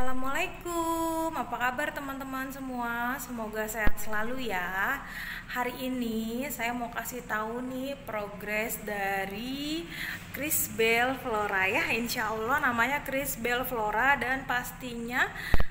Assalamualaikum, apa kabar teman-teman semua? Semoga sehat selalu ya. Hari ini saya mau kasih tahu nih progres dari Chris Bell Flora ya. Insya Allah namanya Chris Bell Flora dan pastinya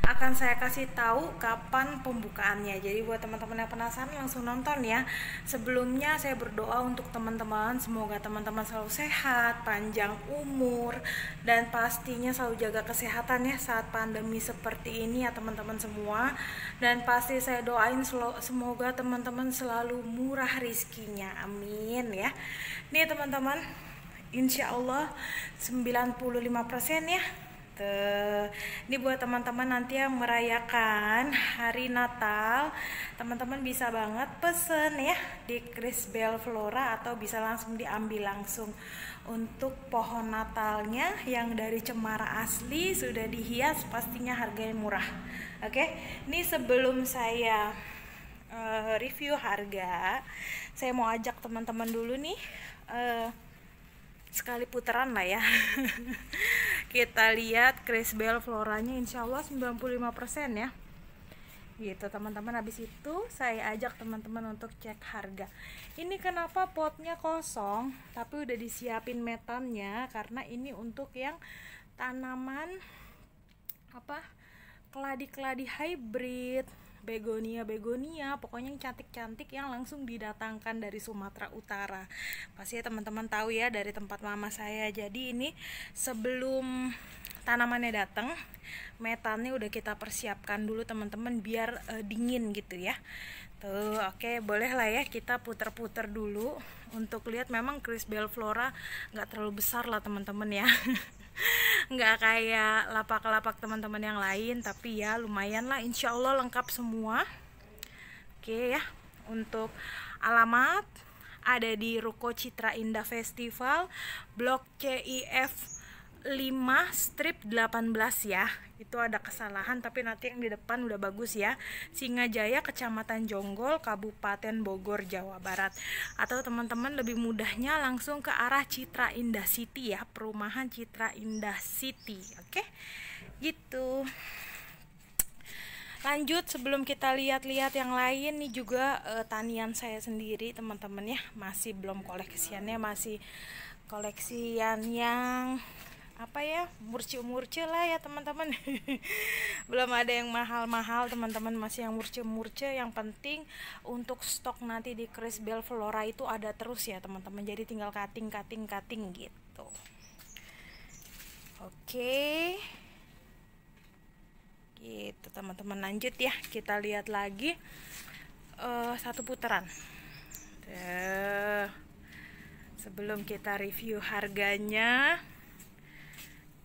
akan saya kasih tahu kapan pembukaannya. Jadi buat teman-teman yang penasaran langsung nonton ya. Sebelumnya saya berdoa untuk teman-teman semoga teman-teman selalu sehat, panjang umur dan pastinya selalu jaga kesehatan ya saat pandemi seperti ini ya teman-teman semua. Dan pasti saya doain semoga teman-teman selalu murah rizkinya. Amin ya. Nih teman-teman, insya Allah 95% ya gitu. Ini buat teman-teman nanti yang merayakan hari Natal, teman-teman bisa banget pesen ya di Chris Bell Flora atau bisa langsung diambil langsung untuk pohon Natalnya yang dari cemara asli sudah dihias pastinya harganya murah. Oke, ini sebelum saya eh, review harga, saya mau ajak teman-teman dulu nih. Eh, sekali putaran lah ya kita lihat Chris Bell floranya insya Allah 95% ya gitu teman-teman habis itu saya ajak teman-teman untuk cek harga ini kenapa potnya kosong tapi udah disiapin metannya karena ini untuk yang tanaman apa keladi-keladi hybrid begonia begonia pokoknya yang cantik cantik yang langsung didatangkan dari Sumatera Utara pasti ya teman-teman tahu ya dari tempat mama saya jadi ini sebelum tanamannya datang metannya udah kita persiapkan dulu teman-teman biar e, dingin gitu ya tuh oke okay, boleh lah ya kita puter-puter dulu untuk lihat memang Chris Bell Flora nggak terlalu besar lah teman-teman ya nggak kayak lapak-lapak teman-teman yang lain tapi ya lumayan lah insya Allah lengkap semua oke ya untuk alamat ada di Ruko Citra Indah Festival Blok CIF 5 strip 18 ya itu ada kesalahan tapi nanti yang di depan udah bagus ya Singajaya Kecamatan Jonggol Kabupaten Bogor Jawa Barat atau teman-teman lebih mudahnya langsung ke arah Citra Indah City ya perumahan Citra Indah City oke okay? gitu lanjut sebelum kita lihat-lihat yang lain nih juga e, tanian saya sendiri teman-teman ya masih belum koleksiannya masih koleksian yang ya murce-murce lah ya teman-teman belum ada yang mahal-mahal teman-teman masih yang murce-murce yang penting untuk stok nanti di Chris Bell Flora itu ada terus ya teman-teman jadi tinggal cutting cutting cutting gitu oke okay. gitu teman-teman lanjut ya kita lihat lagi uh, satu putaran Duh. sebelum kita review harganya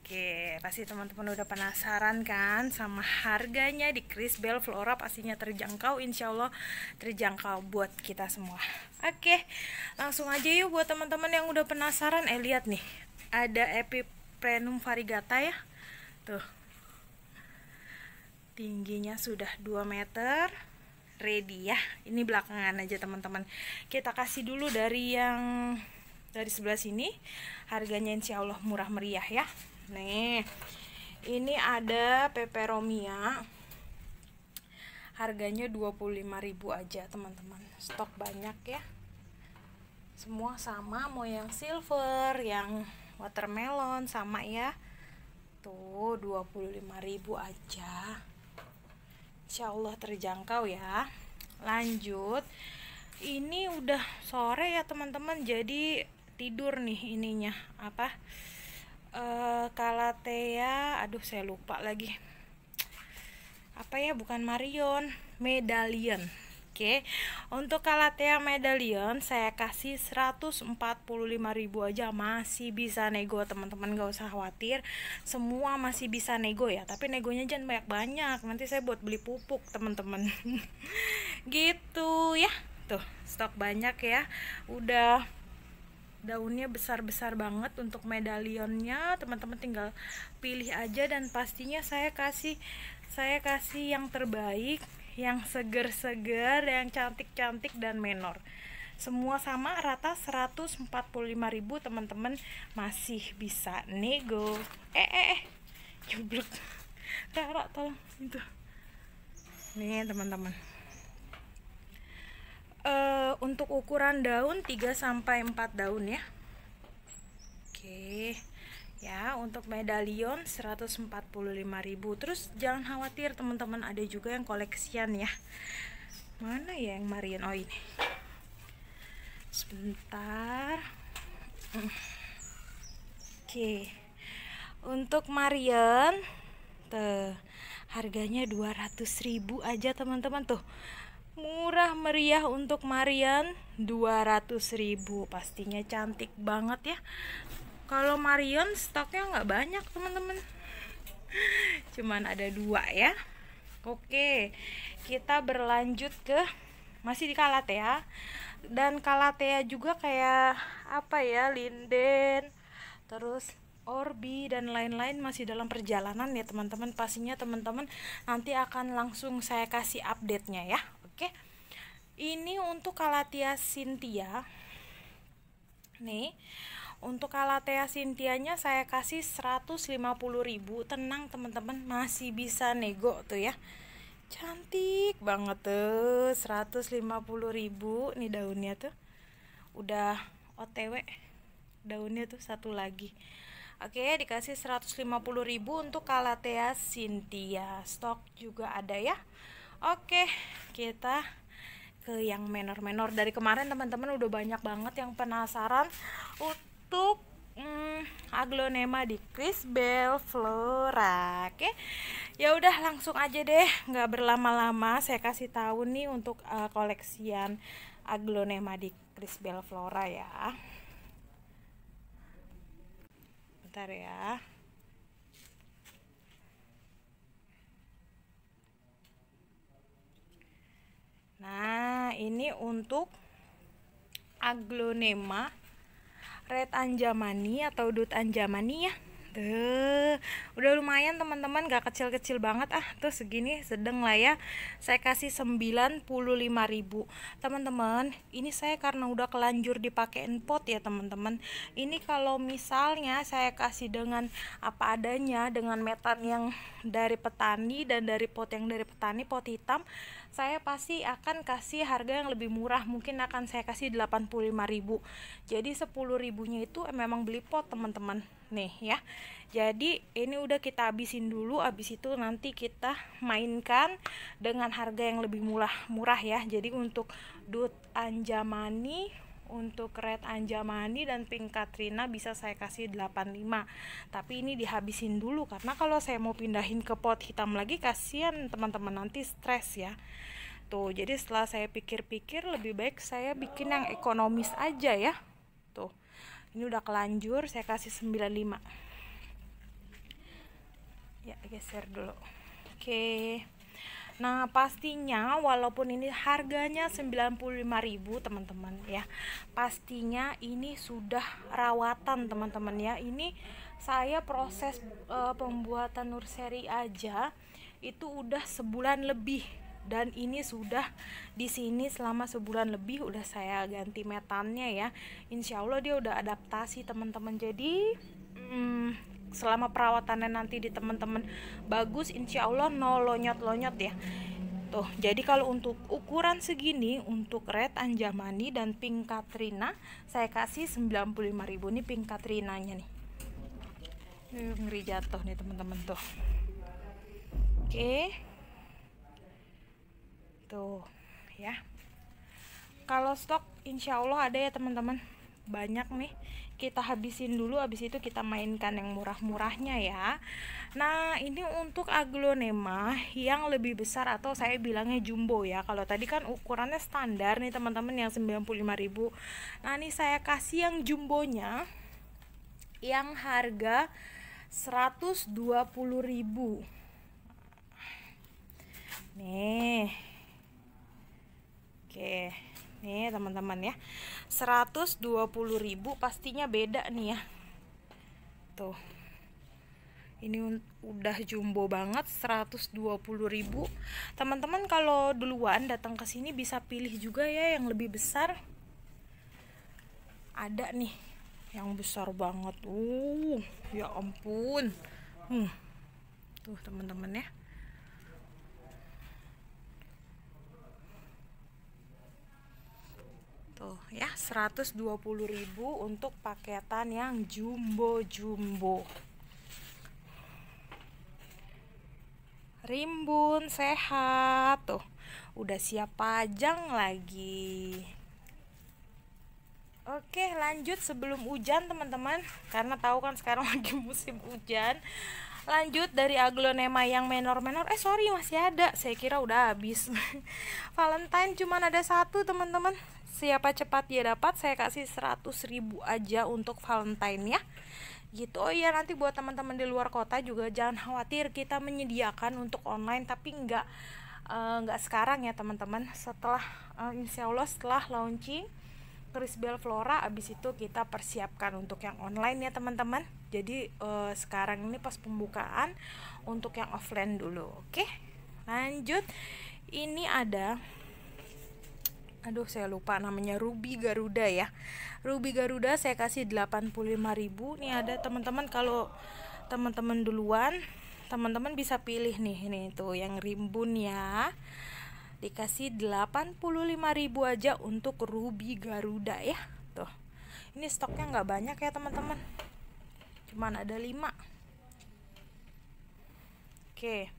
Oke, pasti teman-teman udah penasaran kan sama harganya di Chris Bell Flora pastinya terjangkau, insya Allah terjangkau buat kita semua. Oke, langsung aja yuk buat teman-teman yang udah penasaran, eh lihat nih, ada Epiprenum variegata ya, tuh tingginya sudah 2 meter ready ya ini belakangan aja teman-teman kita kasih dulu dari yang dari sebelah sini harganya insya Allah murah meriah ya nih ini ada peperomia harganya 25.000 aja teman-teman stok banyak ya semua sama mau yang silver yang watermelon sama ya tuh 25.000 aja Insya Allah terjangkau ya lanjut ini udah sore ya teman-teman jadi tidur nih ininya apa Eh, Kalatea aduh saya lupa lagi apa ya bukan Marion Medallion Oke, okay. untuk Kalatea Medallion saya kasih 145.000 aja masih bisa nego teman-teman gak usah khawatir semua masih bisa nego ya tapi negonya jangan banyak-banyak nanti saya buat beli pupuk teman-teman gitu ya tuh stok banyak ya udah daunnya besar-besar banget untuk medalionnya teman-teman tinggal pilih aja dan pastinya saya kasih saya kasih yang terbaik yang seger-seger yang cantik-cantik dan menor semua sama rata 145.000 teman-teman masih bisa nego eh eh eh Rara tolong itu nih teman-teman uh, untuk ukuran daun 3 sampai 4 daun ya. Oke. Ya, untuk medalion 145.000. Terus jangan khawatir teman-teman, ada juga yang koleksian ya. Mana ya yang Marion? Oh, ini. Sebentar. Oke. Untuk Marion, tuh harganya 200.000 aja teman-teman tuh murah meriah untuk Marian 200.000 pastinya cantik banget ya kalau Marion stoknya nggak banyak teman-teman cuman ada dua ya oke kita berlanjut ke masih di Kalatea dan Kalatea juga kayak apa ya Linden terus Orbi dan lain-lain masih dalam perjalanan ya teman-teman pastinya teman-teman nanti akan langsung saya kasih update-nya ya oke ini untuk Kalatia Cynthia nih untuk Kalatea nya saya kasih 150.000 tenang teman-teman masih bisa nego tuh ya cantik banget tuh 150.000 nih daunnya tuh udah otw daunnya tuh satu lagi Oke dikasih 150.000 untuk Kalatea Cynthia stok juga ada ya Oke, kita ke yang menor-menor dari kemarin teman-teman udah banyak banget yang penasaran untuk hmm, aglonema di Chris Bell Flora. Oke. Ya udah langsung aja deh, nggak berlama-lama saya kasih tahu nih untuk uh, koleksian aglonema di Chris Bell Flora ya. Bentar ya. Nah, ini untuk aglonema red anjamani atau dut anjamani ya. Tuh, gitu. udah lumayan teman-teman gak kecil-kecil banget ah Tuh segini sedang lah ya Saya kasih 95 ribu Teman-teman ini saya karena udah kelanjur dipakein pot ya teman-teman Ini kalau misalnya saya kasih dengan apa adanya Dengan metan yang dari petani dan dari pot yang dari petani pot hitam Saya pasti akan kasih harga yang lebih murah Mungkin akan saya kasih 85 ribu Jadi 10 ribunya itu eh, memang beli pot teman-teman nih ya jadi ini udah kita habisin dulu habis itu nanti kita mainkan dengan harga yang lebih murah murah ya jadi untuk dut anjamani untuk red anjamani dan pink katrina bisa saya kasih 85 tapi ini dihabisin dulu karena kalau saya mau pindahin ke pot hitam lagi kasihan teman-teman nanti stres ya tuh jadi setelah saya pikir-pikir lebih baik saya bikin yang ekonomis aja ya ini udah kelanjur saya kasih 95 ya geser dulu oke Nah, pastinya walaupun ini harganya 95.000, teman-teman ya. Pastinya ini sudah rawatan, teman-teman ya. Ini saya proses uh, pembuatan nursery aja itu udah sebulan lebih dan ini sudah di sini selama sebulan lebih udah saya ganti metannya ya insya Allah dia udah adaptasi teman-teman jadi hmm, selama perawatannya nanti di teman-teman bagus insya Allah no lonyot-lonyot ya tuh jadi kalau untuk ukuran segini untuk red anjamani dan pink katrina saya kasih 95.000 ini pink katrinanya nih ngeri jatuh nih teman-teman tuh oke okay gitu ya kalau stok insya Allah ada ya teman-teman banyak nih kita habisin dulu habis itu kita mainkan yang murah-murahnya ya nah ini untuk aglonema yang lebih besar atau saya bilangnya jumbo ya kalau tadi kan ukurannya standar nih teman-teman yang 95.000 nah ini saya kasih yang jumbonya yang harga 120.000 nih Oke. Nih, teman-teman ya. ribu pastinya beda nih ya. Tuh. Ini udah jumbo banget ribu. Teman-teman kalau duluan datang ke sini bisa pilih juga ya yang lebih besar. Ada nih yang besar banget. Uh, ya ampun. Hmm. Tuh, teman-teman ya. Tuh gitu, ya 120.000 untuk paketan yang jumbo-jumbo. Rimbun sehat tuh. Udah siap pajang lagi. Oke, lanjut sebelum hujan, teman-teman. Karena tahu kan sekarang lagi musim hujan. Lanjut dari aglonema yang menor-menor. Eh, sorry masih ada. Saya kira udah habis. Valentine cuman ada satu, teman-teman siapa cepat dia dapat saya kasih 100 ribu aja untuk Valentine ya gitu oh iya nanti buat teman-teman di luar kota juga jangan khawatir kita menyediakan untuk online tapi nggak eh, nggak uh, sekarang ya teman-teman setelah uh, insya Allah setelah launching Bell Flora abis itu kita persiapkan untuk yang online ya teman-teman jadi uh, sekarang ini pas pembukaan untuk yang offline dulu oke okay? lanjut ini ada aduh saya lupa namanya Ruby Garuda ya Ruby Garuda saya kasih 85.000 nih ada teman-teman kalau teman-teman duluan teman-teman bisa pilih nih ini tuh yang rimbun ya dikasih 85.000 aja untuk Ruby Garuda ya tuh ini stoknya nggak banyak ya teman-teman cuman ada 5 oke okay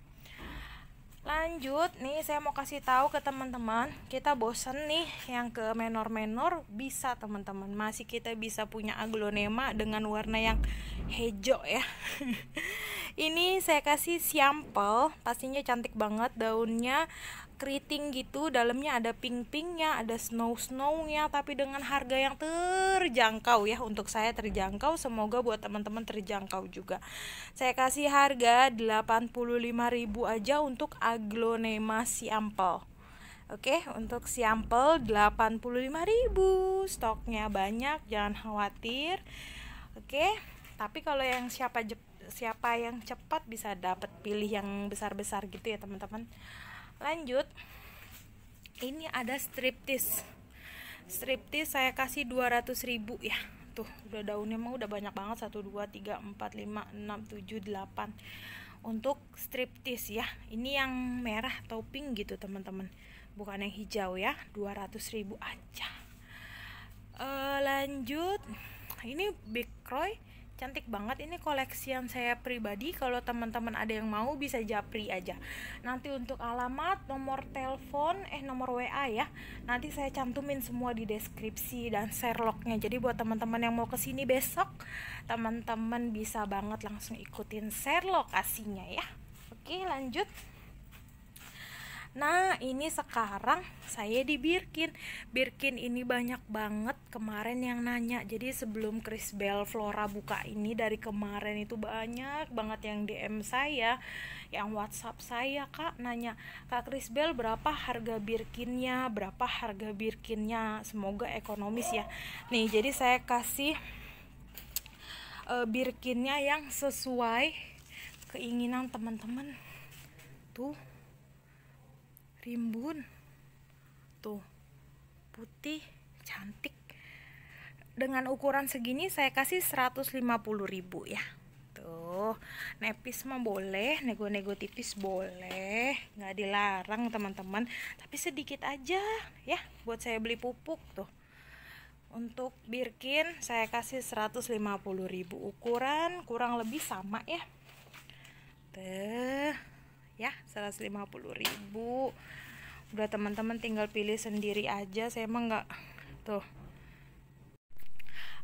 lanjut nih saya mau kasih tahu ke teman-teman kita bosen nih yang ke menor-menor bisa teman-teman masih kita bisa punya aglonema dengan warna yang hijau ya ini saya kasih sampel pastinya cantik banget daunnya keriting gitu dalamnya ada pink-pinknya ada snow-snownya tapi dengan harga yang terjangkau ya untuk saya terjangkau semoga buat teman-teman terjangkau juga saya kasih harga 85.000 aja untuk aglonema siampel Oke, untuk siampel 85.000. Stoknya banyak, jangan khawatir. Oke, tapi kalau yang siapa siapa yang cepat bisa dapat pilih yang besar-besar gitu ya, teman-teman lanjut ini ada striptis striptis saya kasih 200 ribu ya tuh udah daunnya mau udah banyak banget 1 2 3 4 5 6 7 8 untuk striptis ya ini yang merah atau pink gitu teman-teman bukan yang hijau ya 200 ribu aja e, lanjut ini Big Roy cantik banget ini koleksi yang saya pribadi kalau teman-teman ada yang mau bisa japri aja nanti untuk alamat nomor telepon eh nomor WA ya nanti saya cantumin semua di deskripsi dan share lognya jadi buat teman-teman yang mau kesini besok teman-teman bisa banget langsung ikutin share lokasinya ya oke lanjut Nah, ini sekarang saya di Birkin. Birkin ini banyak banget kemarin yang nanya. Jadi sebelum Chris Bell Flora buka ini dari kemarin itu banyak banget yang DM saya, yang WhatsApp saya, Kak, nanya, "Kak Chris Bell berapa harga Birkinnya? Berapa harga Birkinnya? Semoga ekonomis ya." Nih, jadi saya kasih uh, Birkinnya yang sesuai keinginan teman-teman. Tuh rimbun tuh putih cantik dengan ukuran segini saya kasih 150.000 ya tuh nepis mah boleh nego-nego tipis boleh nggak dilarang teman-teman tapi sedikit aja ya buat saya beli pupuk tuh untuk birkin saya kasih 150.000 ukuran kurang lebih sama ya tuh ya 150 ribu udah teman-teman tinggal pilih sendiri aja saya emang nggak tuh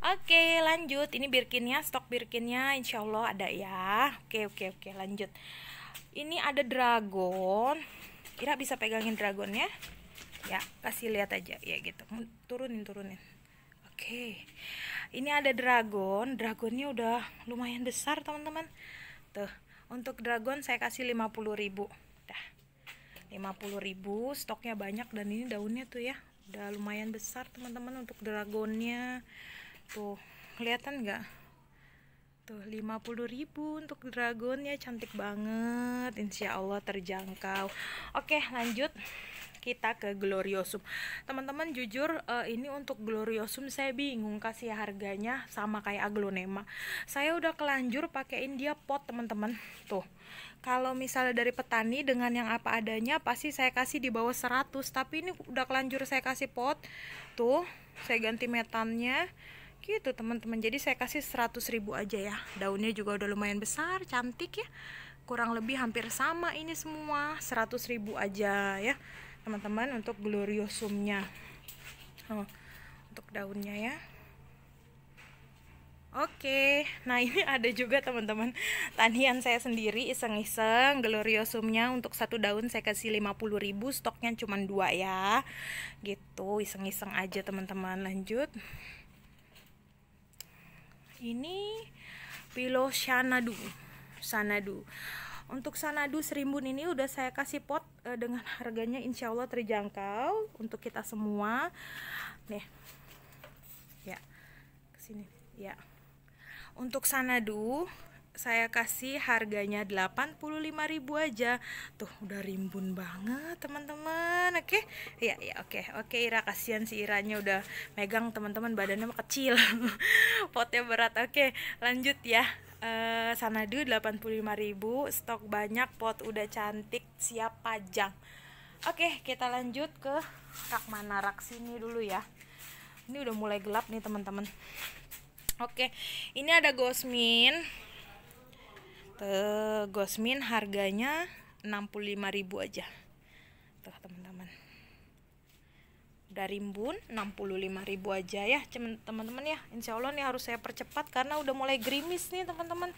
Oke lanjut ini birkinnya stok birkinnya insya Allah ada ya Oke oke oke lanjut Ini ada dragon Ira bisa pegangin dragonnya Ya kasih lihat aja ya gitu Turunin turunin Oke ini ada dragon Dragonnya udah lumayan besar teman-teman Tuh untuk dragon saya kasih 50.000. Dah. 50.000, stoknya banyak dan ini daunnya tuh ya, udah lumayan besar teman-teman untuk dragonnya. Tuh, kelihatan nggak? Tuh, 50.000 untuk dragonnya cantik banget. Insya Allah terjangkau. Oke, lanjut kita ke Gloriosum. Teman-teman jujur uh, ini untuk Gloriosum saya bingung kasih harganya sama kayak aglonema. Saya udah kelanjur pakein dia pot teman-teman. Tuh. Kalau misalnya dari petani dengan yang apa adanya pasti saya kasih di bawah 100, tapi ini udah kelanjur saya kasih pot. Tuh, saya ganti metannya gitu teman-teman jadi saya kasih 100 ribu aja ya daunnya juga udah lumayan besar cantik ya kurang lebih hampir sama ini semua 100 ribu aja ya teman-teman untuk gloriosumnya oh, untuk daunnya ya Oke, nah ini ada juga teman-teman tanian saya sendiri iseng-iseng gloriosumnya untuk satu daun saya kasih ribu stoknya cuma dua ya gitu iseng-iseng aja teman-teman lanjut ini sanadu Sanadu untuk sanadu serimbun ini udah saya kasih pot uh, dengan harganya insya Allah terjangkau untuk kita semua. Nih, ya, kesini, ya. Untuk sanadu saya kasih harganya 85 ribu aja. Tuh, udah rimbun banget, teman-teman. Oke. Okay? Ya, ya, oke. Okay. Oke, okay, Ira kasihan si Iranya udah megang teman-teman badannya kecil. Potnya berat. Oke, lanjut ya uh, sanadu 85.000 stok banyak pot udah cantik siap pajang Oke kita lanjut ke rak mana rak sini dulu ya ini udah mulai gelap nih teman-teman Oke ini ada gosmin Tuh, gosmin harganya 65.000 aja tuh teman-teman udah rimbun 65.000 aja ya teman-teman ya Insya Allah nih harus saya percepat karena udah mulai gerimis nih teman-teman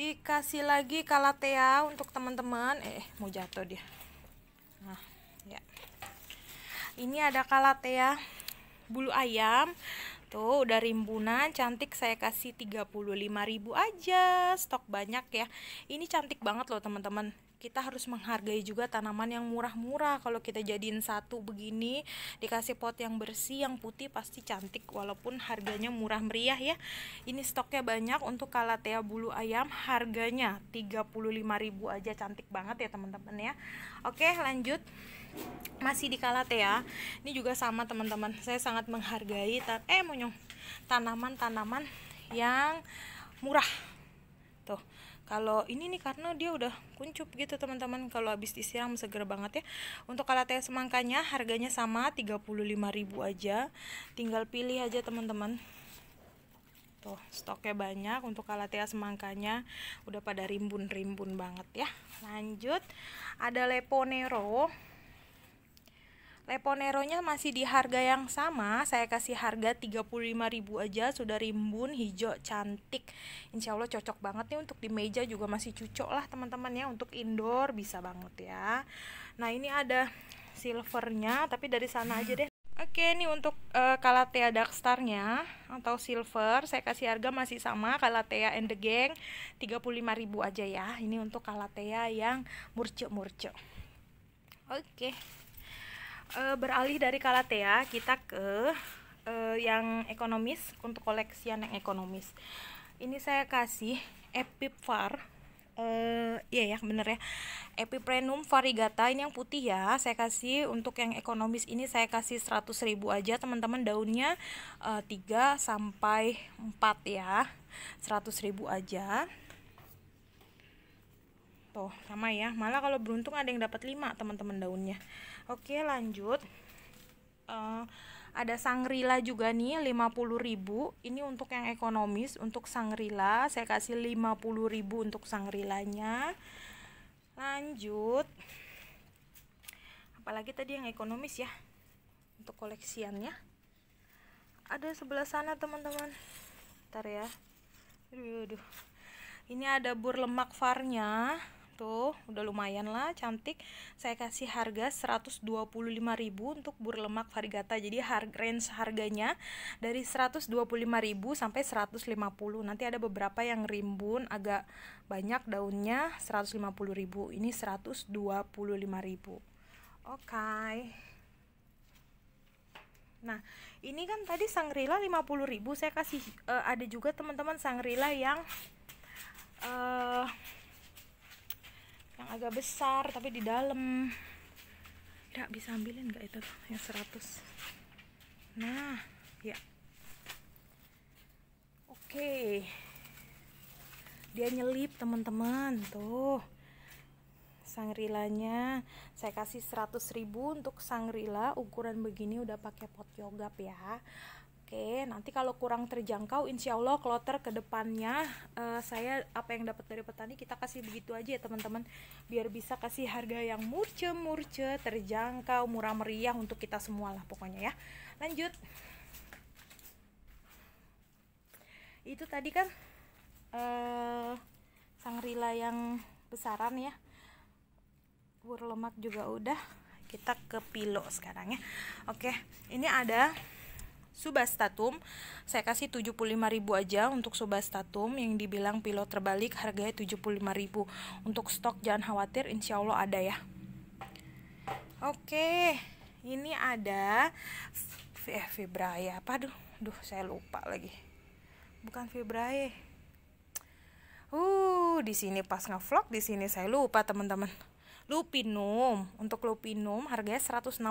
dikasih lagi kalatea untuk teman-teman eh mau jatuh dia nah ya ini ada kalatea bulu ayam tuh udah rimbunan cantik saya kasih 35.000 aja stok banyak ya ini cantik banget loh teman-teman kita harus menghargai juga tanaman yang murah-murah kalau kita jadiin satu begini dikasih pot yang bersih yang putih pasti cantik walaupun harganya murah meriah ya ini stoknya banyak untuk kalatea bulu ayam harganya 35.000 aja cantik banget ya teman-teman ya oke lanjut masih di kalatea ini juga sama teman-teman saya sangat menghargai tan eh monyong tanaman-tanaman yang murah kalau ini nih karena dia udah kuncup gitu teman-teman kalau habis disiram seger banget ya untuk kalatea semangkanya harganya sama 35.000 aja tinggal pilih aja teman-teman tuh stoknya banyak untuk kalatea semangkanya udah pada rimbun-rimbun banget ya lanjut ada leponero Leponeronya masih di harga yang sama, saya kasih harga 35.000 aja, sudah rimbun, hijau, cantik. Insya Allah cocok banget nih untuk di meja juga masih cucok lah teman-teman ya, untuk indoor bisa banget ya. Nah ini ada silvernya, tapi dari sana aja deh. Oke, ini untuk uh, Darkstar-nya atau silver, saya kasih harga masih sama kalatea and the Gang 35.000 aja ya. Ini untuk kalatea yang murce-murce. Oke e, beralih dari kalatea kita ke e, yang ekonomis untuk koleksian yang ekonomis. Ini saya kasih epipar, uh, eh, iya ya bener ya Epiprenum variegata ini yang putih ya saya kasih untuk yang ekonomis ini saya kasih 100 ribu aja teman-teman daunnya uh, 3 sampai 4 ya 100 ribu aja tuh sama ya malah kalau beruntung ada yang dapat 5 teman-teman daunnya Oke, lanjut. Uh, ada Sangrila juga nih ribu. Ini untuk yang ekonomis, untuk Sangrila saya kasih ribu untuk Sangrilanya. Lanjut. Apalagi tadi yang ekonomis ya. Untuk koleksiannya. Ada sebelah sana, teman-teman. Ntar ya. Aduh, aduh. Ini ada bur lemak farnya. Tuh, gitu. udah lumayan lah cantik. Saya kasih harga 125.000 untuk lemak varigata. Jadi harga range harganya dari 125.000 sampai 150. Nanti ada beberapa yang rimbun agak banyak daunnya 150.000. Ini 125.000. Oke. Okay. Nah, ini kan tadi Sangrila 50.000 saya kasih uh, ada juga teman-teman Sangrila yang eh uh, yang agak besar tapi di dalam tidak bisa ambilin nggak itu yang 100 nah ya oke dia nyelip teman-teman tuh sangrilanya saya kasih 100.000 untuk sangrila ukuran begini udah pakai pot yogap ya Oke, nanti kalau kurang terjangkau, insya Allah kloter ke depannya uh, saya apa yang dapat dari petani kita kasih begitu aja ya teman-teman, biar bisa kasih harga yang murce-murce, terjangkau, murah meriah untuk kita semua lah pokoknya ya. Lanjut, itu tadi kan uh, sangrila yang besaran ya, bur lemak juga udah, kita ke pilo sekarang ya. Oke, ini ada Subastatum. Saya kasih ribu aja untuk Subastatum yang dibilang pilot terbalik harganya ribu Untuk stok jangan khawatir, insya Allah ada ya. Oke, ini ada eh ya apa aduh Duh, saya lupa lagi. Bukan Febrae. Uh, di sini pas ngevlog di sini saya lupa teman-teman. Lupinum, untuk Lupinum harganya 165.000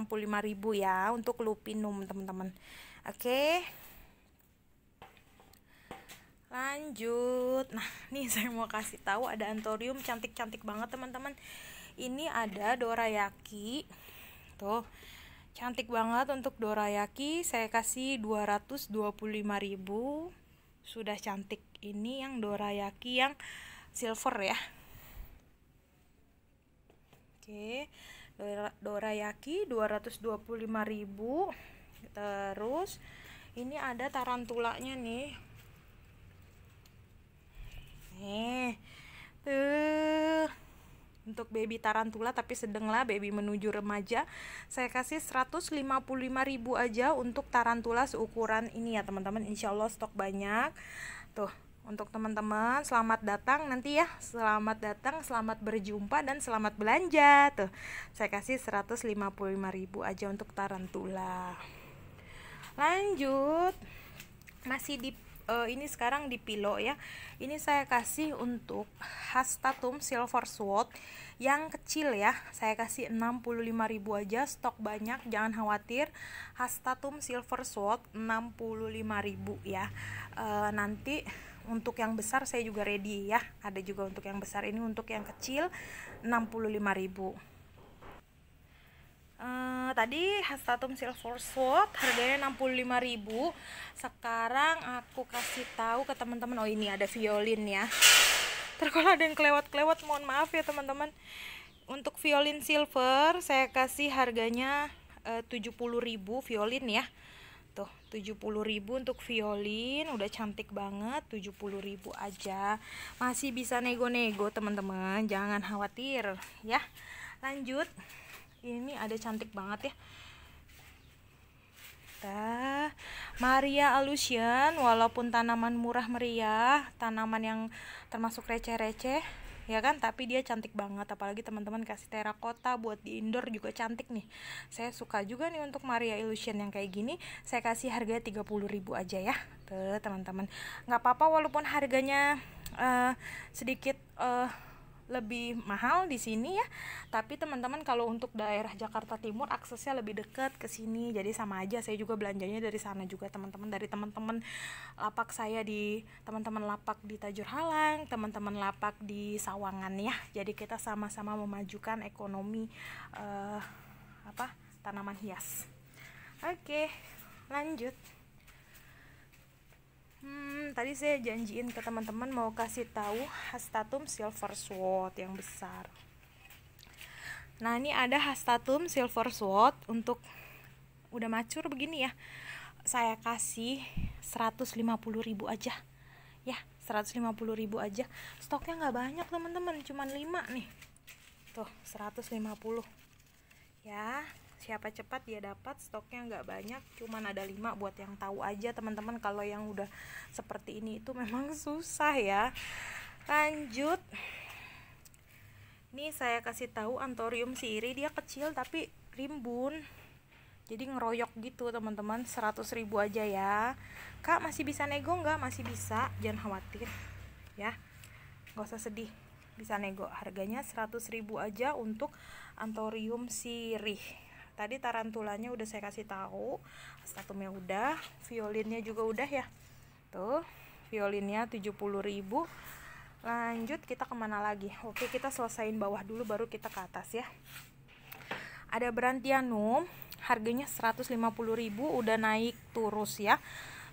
ya untuk Lupinum teman-teman. Oke. Lanjut. Nah, nih saya mau kasih tahu ada antorium cantik-cantik banget teman-teman. Ini ada dorayaki. Tuh. Cantik banget untuk dorayaki. Saya kasih 225.000. Sudah cantik. Ini yang dorayaki yang silver ya. Oke. Dorayaki 225.000 terus ini ada tarantulanya nih nih tuh untuk baby tarantula tapi sedang lah baby menuju remaja saya kasih 155.000 aja untuk tarantula seukuran ini ya teman-teman Insya Allah stok banyak tuh untuk teman-teman selamat datang nanti ya selamat datang selamat berjumpa dan selamat belanja tuh saya kasih 155.000 aja untuk tarantula lanjut masih di uh, ini sekarang di pilo ya ini saya kasih untuk hastatum silver sword yang kecil ya saya kasih 65.000 aja stok banyak jangan khawatir hastatum silver sword 65.000 ya uh, nanti untuk yang besar saya juga ready ya ada juga untuk yang besar ini untuk yang kecil 65.000 Uh, tadi Hastatum Silver Sword harganya 65.000. Sekarang aku kasih tahu ke teman-teman. Oh, ini ada violin ya. Terkala ada yang kelewat-kelewat, mohon maaf ya teman-teman. Untuk violin silver saya kasih harganya eh, uh, 70.000 violin ya. Tuh, 70.000 untuk violin, udah cantik banget, 70.000 aja. Masih bisa nego-nego, teman-teman. Jangan khawatir ya. Lanjut ini ada cantik banget ya kita Maria Alusian walaupun tanaman murah meriah tanaman yang termasuk receh-receh ya kan tapi dia cantik banget apalagi teman-teman kasih terakota buat di indoor juga cantik nih saya suka juga nih untuk Maria Illusion yang kayak gini saya kasih harga 30.000 aja ya tuh teman-teman nggak apa-apa walaupun harganya uh, sedikit uh, lebih mahal di sini ya. Tapi teman-teman kalau untuk daerah Jakarta Timur aksesnya lebih dekat ke sini. Jadi sama aja saya juga belanjanya dari sana juga teman-teman dari teman-teman lapak saya di teman-teman lapak di Tajur Halang, teman-teman lapak di Sawangan ya. Jadi kita sama-sama memajukan ekonomi uh, apa? tanaman hias. Oke, lanjut. Hmm, tadi saya janjiin ke teman-teman mau kasih tahu hastatum silver sword yang besar. Nah, ini ada hastatum silver sword untuk udah macur begini ya. Saya kasih ribu aja. Ya, ribu aja. Stoknya nggak banyak, teman-teman, cuman 5 nih. Tuh, 150. Ya, siapa cepat dia dapat stoknya nggak banyak cuman ada lima buat yang tahu aja teman-teman kalau yang udah seperti ini itu memang susah ya lanjut ini saya kasih tahu antorium siri dia kecil tapi rimbun jadi ngeroyok gitu teman-teman 100 ribu aja ya kak masih bisa nego nggak masih bisa jangan khawatir ya nggak usah sedih bisa nego harganya 100 ribu aja untuk antorium sirih Tadi tarantulanya udah saya kasih tahu, statumnya udah, violinnya juga udah ya. Tuh, violinnya 70.000. Lanjut kita kemana lagi? Oke, kita selesain bawah dulu baru kita ke atas ya. Ada berantianum harganya 150.000 udah naik turus ya.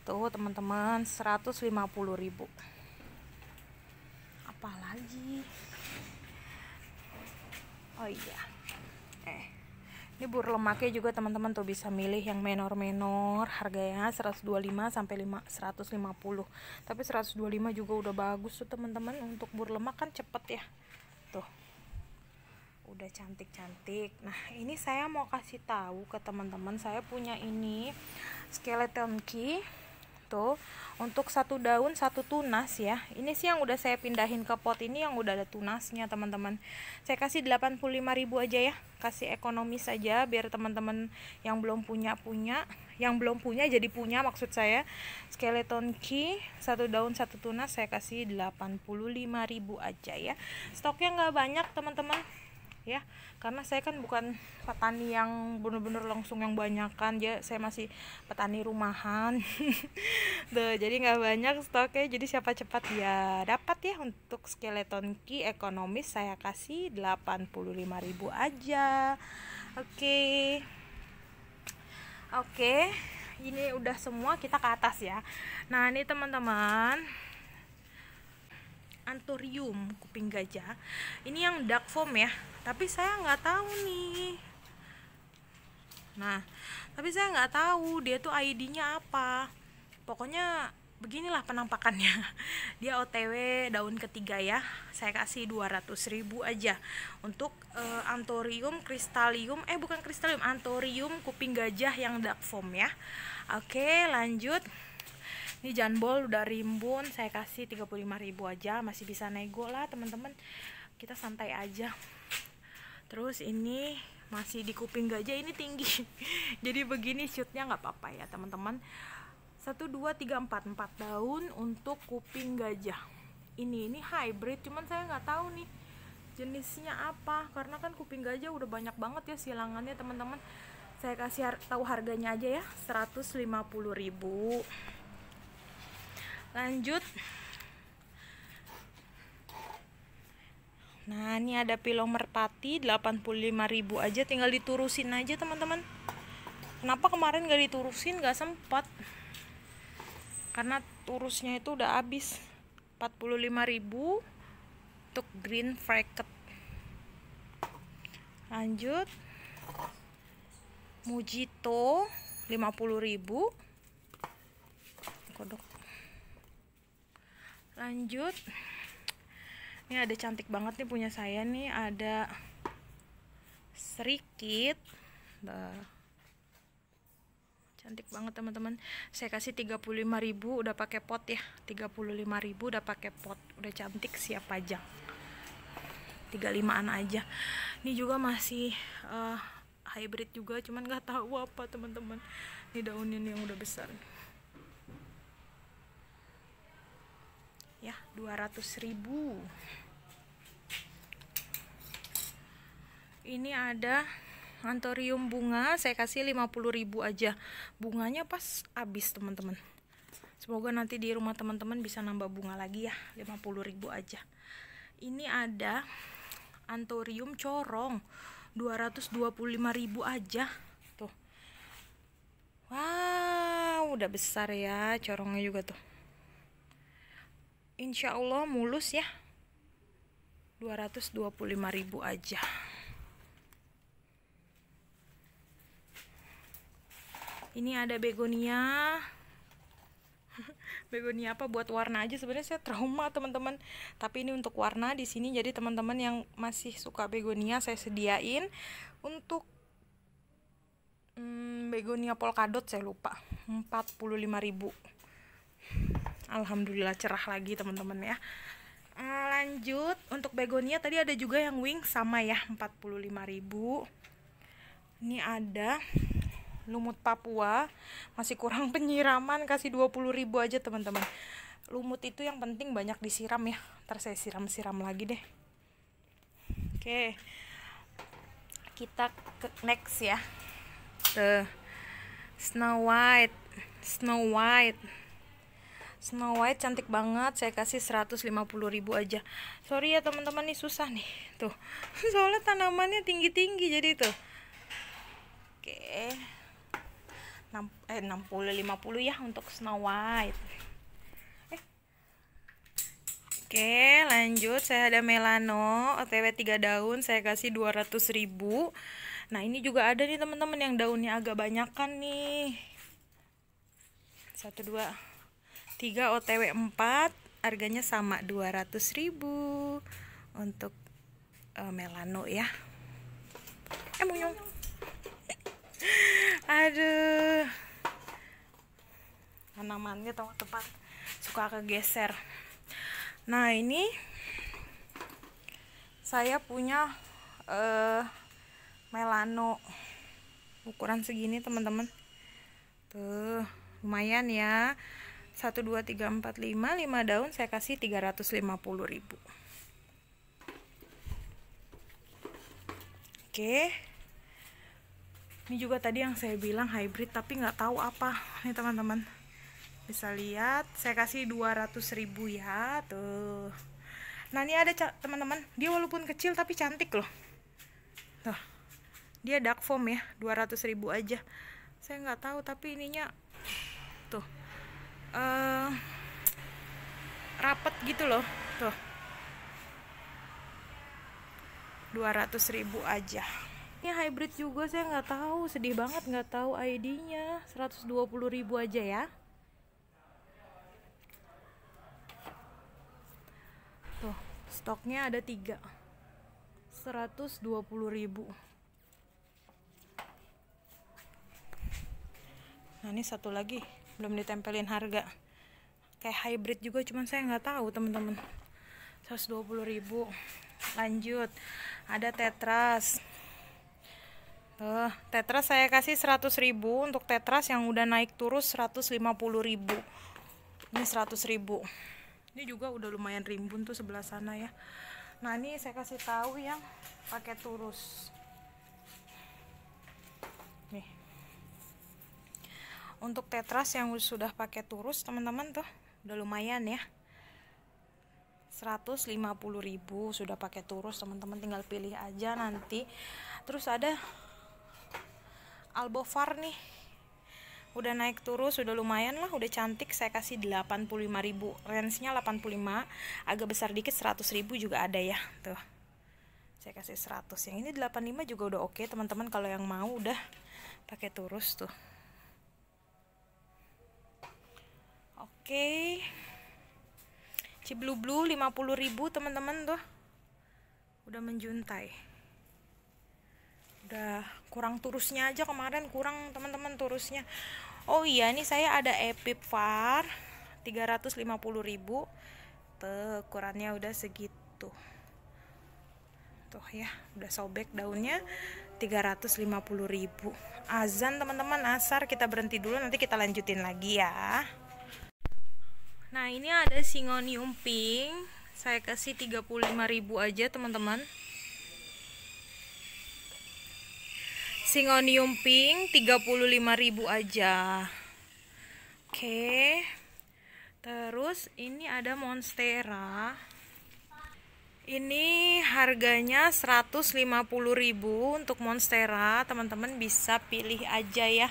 Tuh, teman-teman, 150.000. Apalagi? Oh iya ini bur lemaknya juga teman-teman tuh bisa milih yang menor-menor harganya 125 sampai 150 tapi 125 juga udah bagus tuh teman-teman untuk bur lemak kan cepet ya tuh udah cantik-cantik nah ini saya mau kasih tahu ke teman-teman saya punya ini skeleton key itu untuk satu daun satu tunas ya ini sih yang udah saya pindahin ke pot ini yang udah ada tunasnya teman-teman saya kasih ribu aja ya kasih ekonomis aja biar teman-teman yang belum punya punya yang belum punya jadi punya maksud saya skeleton key satu daun satu tunas saya kasih ribu aja ya stoknya nggak banyak teman-teman ya karena saya kan bukan petani yang bener-bener langsung yang banyakan ya saya masih petani rumahan tuh jadi nggak banyak stoknya jadi siapa cepat ya dapat ya untuk skeleton key ekonomis saya kasih 85.000 aja oke okay. oke okay. ini udah semua kita ke atas ya nah ini teman-teman Antorium kuping gajah ini yang dark foam ya tapi saya nggak tahu nih nah tapi saya nggak tahu dia tuh ID-nya apa pokoknya beginilah penampakannya dia OTW daun ketiga ya saya kasih 200 ribu aja untuk uh, eh, antorium kristalium eh bukan kristalium antorium kuping gajah yang dark foam ya oke lanjut ini janbol udah rimbun saya kasih 35 ribu aja masih bisa nego lah teman-teman kita santai aja terus ini masih di kuping gajah ini tinggi jadi begini shootnya nggak apa-apa ya teman-teman 1, 2, 3, 4 4 daun untuk kuping gajah ini ini hybrid cuman saya nggak tahu nih jenisnya apa karena kan kuping gajah udah banyak banget ya silangannya teman-teman saya kasih har tahu harganya aja ya 150.000 ribu lanjut nah ini ada pilo merpati 85.000 aja tinggal diturusin aja teman-teman kenapa kemarin gak diturusin gak sempat karena turusnya itu udah habis 45.000 untuk green bracket lanjut Mujito 50.000 kodok lanjut ini ada cantik banget nih punya saya nih ada serikit nah. cantik banget teman-teman saya kasih 35.000 udah pakai pot ya 35.000 udah pakai pot udah cantik siap pajang 35an aja ini juga masih uh, hybrid juga cuman nggak tahu apa teman-teman ini daunnya yang udah besar ya 200 ribu ini ada antorium bunga saya kasih ribu aja bunganya pas habis teman-teman semoga nanti di rumah teman-teman bisa nambah bunga lagi ya ribu aja ini ada antorium corong ribu aja tuh wow udah besar ya corongnya juga tuh insya Allah mulus ya 225 ribu aja ini ada begonia begonia apa buat warna aja sebenarnya saya trauma teman-teman tapi ini untuk warna di sini jadi teman-teman yang masih suka begonia saya sediain untuk hmm, begonia polkadot saya lupa ribu alhamdulillah cerah lagi teman-teman ya eh, lanjut untuk begonia tadi ada juga yang wing sama ya 45000 ini ada lumut papua masih kurang penyiraman kasih 20000 aja teman-teman lumut itu yang penting banyak disiram ya ntar saya siram-siram lagi deh oke kita ke next ya ke eh, Snow White Snow White Snow White cantik banget saya kasih 150 ribu aja sorry ya teman-teman nih susah nih tuh soalnya tanamannya tinggi-tinggi jadi tuh oke 6, eh, 60 50 ya untuk Snow White eh. Oke lanjut saya ada melano otw 3 daun saya kasih 200 ribu Nah ini juga ada nih teman-teman yang daunnya agak banyak kan nih satu dua 3 OTW 4 harganya sama 200.000 untuk uh, melano ya eh monyong aduh tanamannya tahu tepat suka kegeser nah ini saya punya uh, melano ukuran segini teman-teman tuh lumayan ya 1, 2, 3, 4, 5 5 daun saya kasih 350 ribu Oke Ini juga tadi yang saya bilang hybrid Tapi nggak tahu apa Nih teman-teman Bisa lihat Saya kasih 200 ribu ya Tuh Nah ini ada teman-teman Dia walaupun kecil tapi cantik loh Tuh Dia dark foam ya 200 ribu aja Saya nggak tahu tapi ininya Tuh uh, rapet gitu loh tuh 200 ribu aja ini hybrid juga saya nggak tahu sedih banget nggak tahu ID-nya 120 ribu aja ya tuh stoknya ada tiga 120 ribu nah ini satu lagi belum ditempelin harga kayak hybrid juga cuman saya nggak tahu temen-temen 120 ribu lanjut ada tetras uh, tetras saya kasih 100 ribu untuk tetras yang udah naik turus 150 ribu ini 100 ribu ini juga udah lumayan rimbun tuh sebelah sana ya nah ini saya kasih tahu yang pakai turus untuk tetras yang sudah pakai turus teman-teman tuh udah lumayan ya 150.000 sudah pakai turus teman-teman tinggal pilih aja nanti terus ada albofar nih udah naik turus sudah lumayan lah udah cantik saya kasih 85.000 range-nya 85 agak besar dikit 100.000 juga ada ya tuh saya kasih 100 yang ini 85 juga udah oke okay, teman-teman kalau yang mau udah pakai turus tuh Oke. Ciblu Blue 50.000 teman-teman tuh. Udah menjuntai. Udah kurang turusnya aja kemarin kurang teman-teman turusnya. Oh iya, nih, saya ada Far 350.000. Tuh, ukurannya udah segitu. Tuh ya, udah sobek daunnya. 350.000. Azan teman-teman, asar kita berhenti dulu nanti kita lanjutin lagi ya. Nah, ini ada singonium pink. Saya kasih 35.000 aja, teman-teman. Singonium pink 35.000 aja. Oke. Terus ini ada monstera. Ini harganya 150.000 untuk monstera. Teman-teman bisa pilih aja ya.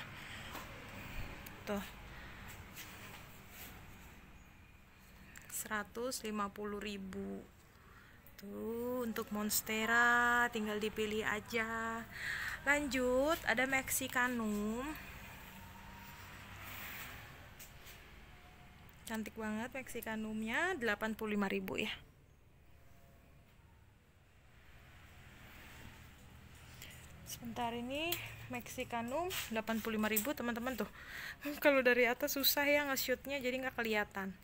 150.000 tuh untuk monstera tinggal dipilih aja lanjut ada mexicanum cantik banget mexicanumnya 85.000 ya sebentar ini Mexicanum 85.000 teman-teman tuh kalau dari atas susah ya nge-shootnya jadi nggak kelihatan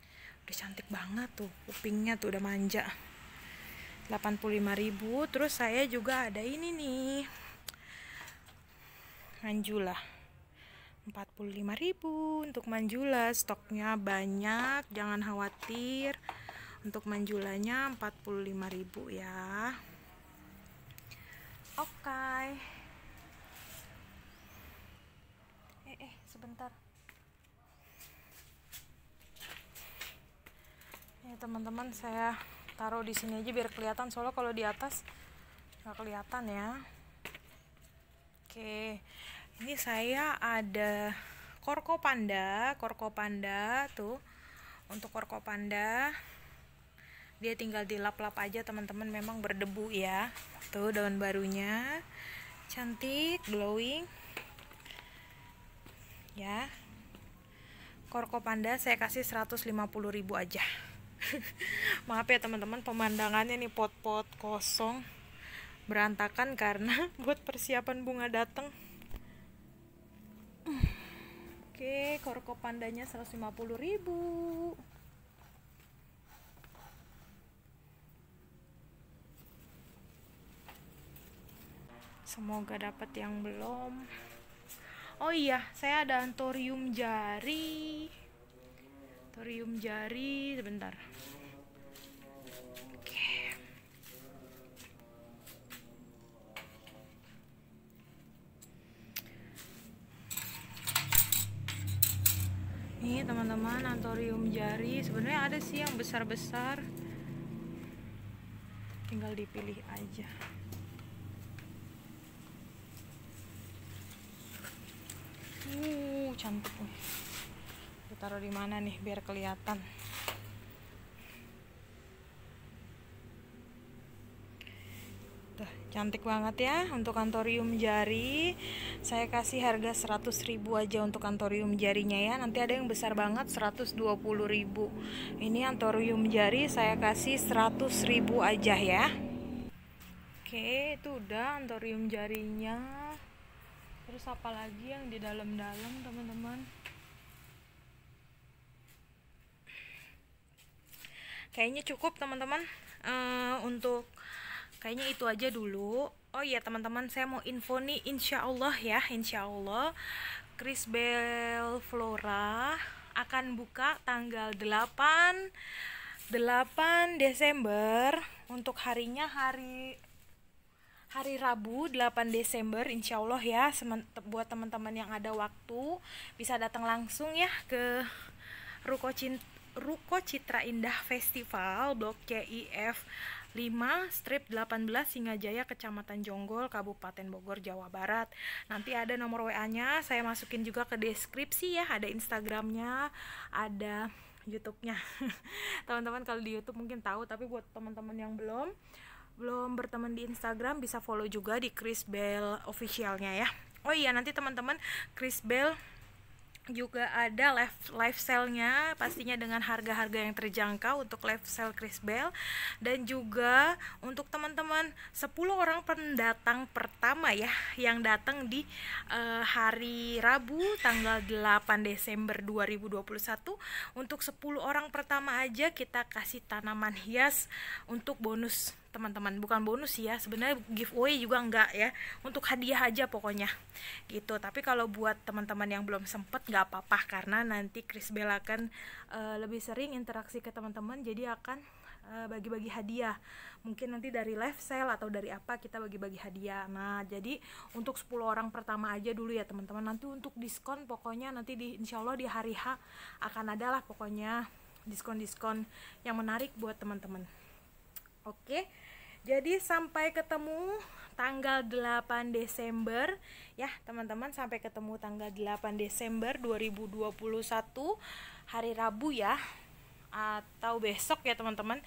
udah cantik banget tuh kupingnya tuh udah manja 85.000 terus saya juga ada ini nih manjula 45.000 untuk manjula stoknya banyak jangan khawatir untuk manjulanya 45.000 ya oke okay. teman-teman saya taruh di sini aja biar kelihatan solo kalau di atas nggak kelihatan ya oke ini saya ada korko panda korko panda tuh untuk korko panda dia tinggal dilap-lap aja teman-teman memang berdebu ya tuh daun barunya cantik glowing ya korko panda saya kasih 150.000 aja maaf ya teman-teman pemandangannya nih pot-pot kosong berantakan karena buat persiapan bunga datang Oke, korko pandanya 150 ribu. Semoga dapat yang belum. Oh iya, saya ada antorium jari laboratorium jari sebentar okay. Ini teman-teman antorium jari sebenarnya ada sih yang besar-besar tinggal dipilih aja uh cantik nih taruh di mana nih biar kelihatan Tuh, cantik banget ya untuk antorium jari. Saya kasih harga 100.000 aja untuk antorium jarinya ya. Nanti ada yang besar banget 120.000. Ini antorium jari saya kasih 100.000 aja ya. Oke, itu udah antorium jarinya. Terus apa lagi yang di dalam-dalam, teman-teman? kayaknya cukup teman-teman uh, untuk kayaknya itu aja dulu oh iya teman-teman saya mau info nih insya Allah ya insya Allah Chris Bell Flora akan buka tanggal 8 8 Desember untuk harinya hari hari Rabu 8 Desember insya Allah ya buat teman-teman yang ada waktu bisa datang langsung ya ke Ruko Cinta Ruko Citra Indah Festival Blok CIF 5 strip 18 Singajaya Kecamatan Jonggol Kabupaten Bogor Jawa Barat nanti ada nomor WA-nya saya masukin juga ke deskripsi ya ada Instagramnya ada YouTube-nya teman-teman kalau di YouTube mungkin tahu tapi buat teman-teman yang belum belum berteman di Instagram bisa follow juga di Chris Bell officialnya ya oh iya nanti teman-teman Chris Bell juga ada live live sale-nya pastinya dengan harga-harga yang terjangkau untuk live sale Chris Bell dan juga untuk teman-teman 10 orang pendatang pertama ya yang datang di uh, hari Rabu tanggal 8 Desember 2021 untuk 10 orang pertama aja kita kasih tanaman hias untuk bonus teman-teman bukan bonus ya sebenarnya giveaway juga enggak ya untuk hadiah aja pokoknya gitu tapi kalau buat teman-teman yang belum sempet nggak apa-apa karena nanti Chris Bella akan uh, lebih sering interaksi ke teman-teman jadi akan eh, bagi-bagi hadiah mungkin nanti dari live sale atau dari apa kita bagi-bagi hadiah nah jadi untuk 10 orang pertama aja dulu ya teman-teman nanti untuk diskon pokoknya nanti di insya Allah di hari H akan adalah pokoknya diskon-diskon yang menarik buat teman-teman oke okay? Jadi sampai ketemu tanggal 8 Desember ya teman-teman sampai ketemu tanggal 8 Desember 2021 hari Rabu ya atau besok ya teman-teman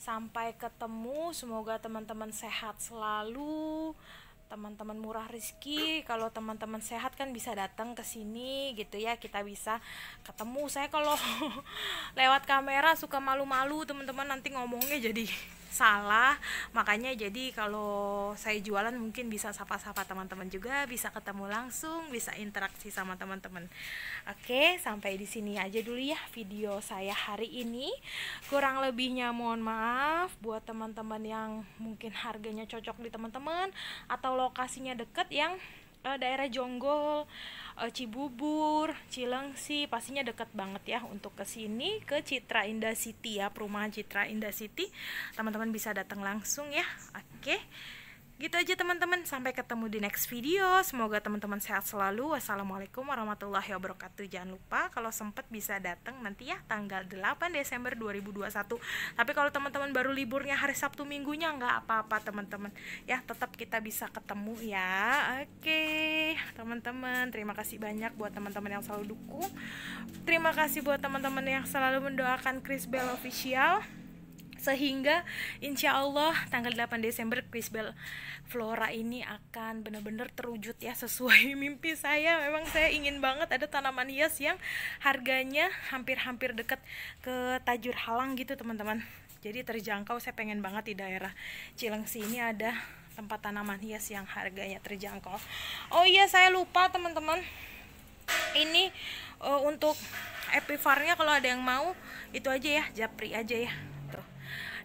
sampai ketemu semoga teman-teman sehat selalu teman-teman murah rezeki kalau teman-teman sehat kan bisa datang ke sini gitu ya kita bisa ketemu saya kalau lewat kamera suka malu-malu teman-teman nanti ngomongnya jadi salah makanya jadi kalau saya jualan mungkin bisa sapa-sapa teman-teman juga bisa ketemu langsung bisa interaksi sama teman-teman oke sampai di sini aja dulu ya video saya hari ini kurang lebihnya mohon maaf buat teman-teman yang mungkin harganya cocok di teman-teman atau lokasinya deket yang eh, daerah Jonggol uh, Cibubur, Cilengsi, pastinya deket banget ya untuk ke sini ke Citra Indah City ya, perumahan Citra Indah City. Teman-teman bisa datang langsung ya. Oke. Okay. Gitu aja teman-teman, sampai ketemu di next video. Semoga teman-teman sehat selalu. Wassalamualaikum warahmatullahi wabarakatuh. Jangan lupa kalau sempat bisa datang nanti ya tanggal 8 Desember 2021. Tapi kalau teman-teman baru liburnya hari Sabtu Minggunya nggak apa-apa teman-teman. Ya, tetap kita bisa ketemu ya. Oke, teman-teman, terima kasih banyak buat teman-teman yang selalu dukung. Terima kasih buat teman-teman yang selalu mendoakan Chris Bell Official sehingga insya Allah tanggal 8 Desember Quizbel Flora ini akan benar-benar terwujud ya sesuai mimpi saya memang saya ingin banget ada tanaman hias yang harganya hampir-hampir dekat ke tajur halang gitu teman-teman jadi terjangkau saya pengen banget di daerah Cilengsi ini ada tempat tanaman hias yang harganya terjangkau oh iya saya lupa teman-teman ini uh, untuk epifarnya kalau ada yang mau itu aja ya japri aja ya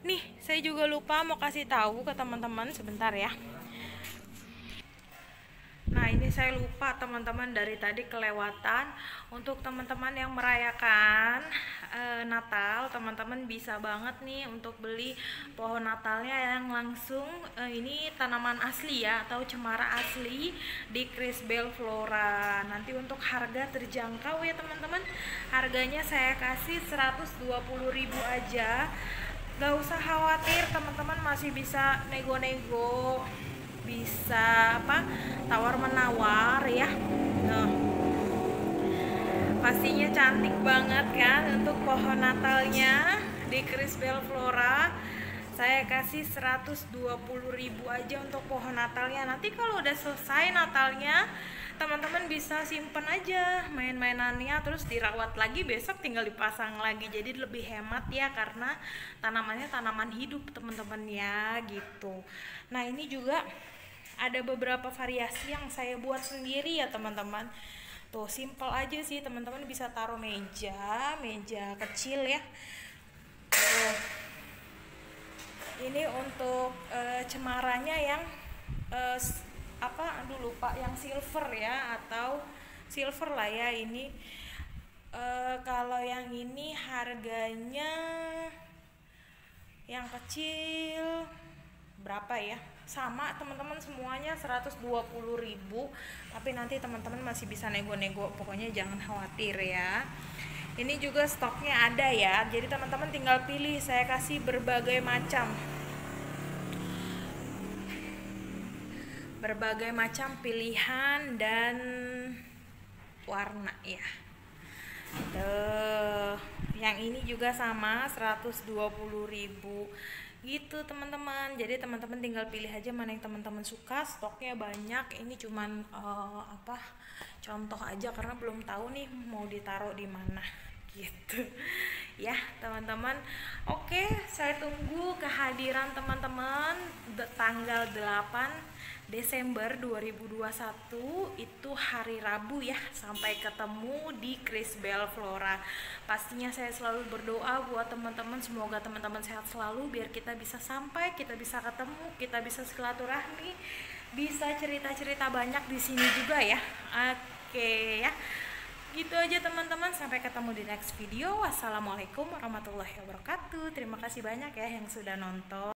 nih saya juga lupa mau kasih tahu ke teman-teman sebentar ya Nah ini saya lupa teman-teman dari tadi kelewatan Untuk teman-teman yang merayakan e, Natal Teman-teman bisa banget nih untuk beli pohon Natalnya yang langsung e, Ini tanaman asli ya atau cemara asli di Chris Bell Flora Nanti untuk harga terjangkau ya teman-teman Harganya saya kasih 120.000 aja gak usah khawatir teman-teman masih bisa nego-nego bisa apa tawar menawar ya nah pastinya cantik banget kan untuk pohon natalnya di Crisbel Flora saya kasih 120 ribu aja untuk pohon natalnya nanti kalau udah selesai natalnya teman-teman bisa simpen aja main-mainannya terus dirawat lagi besok tinggal dipasang lagi jadi lebih hemat ya karena tanamannya tanaman hidup teman-teman ya gitu nah ini juga ada beberapa variasi yang saya buat sendiri ya teman-teman tuh simple aja sih teman-teman bisa taruh meja meja kecil ya tuh ini untuk uh, cemaranya yang uh, apa aduh lupa yang silver ya atau silver lah ya ini uh, kalau yang ini harganya yang kecil berapa ya sama teman-teman semuanya 120.000 tapi nanti teman-teman masih bisa nego-nego pokoknya jangan khawatir ya ini juga stoknya ada ya jadi teman-teman tinggal pilih saya kasih berbagai macam berbagai macam pilihan dan warna ya Tuh. yang ini juga sama ribu gitu teman-teman jadi teman-teman tinggal pilih aja mana yang teman-teman suka stoknya banyak ini cuman uh, apa contoh aja karena belum tahu nih mau ditaruh di mana gitu ya teman-teman oke saya tunggu kehadiran teman-teman tanggal 8 Desember 2021 itu hari Rabu ya sampai ketemu di Chris Bell Flora. Pastinya saya selalu berdoa buat teman-teman semoga teman-teman sehat selalu biar kita bisa sampai, kita bisa ketemu, kita bisa silaturahmi, bisa cerita-cerita banyak di sini juga ya. Oke ya. Gitu aja teman-teman, sampai ketemu di next video. Wassalamualaikum warahmatullahi wabarakatuh. Terima kasih banyak ya yang sudah nonton.